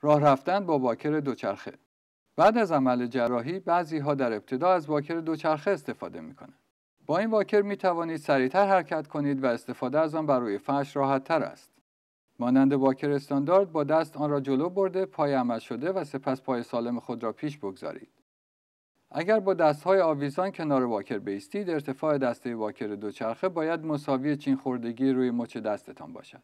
راه رفتن با واکر دوچرخه بعد از عمل جراحی بعضی ها در ابتدا از واکر دوچرخه استفاده می کنند. با این واکر می توانید سریعتر حرکت کنید و استفاده از آن برای فرش راحت تر است. مانند واکر استاندارد با دست آن را جلو برده پای عمل شده و سپس پای سالم خود را پیش بگذارید. اگر با های آویزان کنار واکر بیستید ارتفاع دسته واکر دوچرخه باید مساوی چین خوردگی روی مچ دستتان باشد.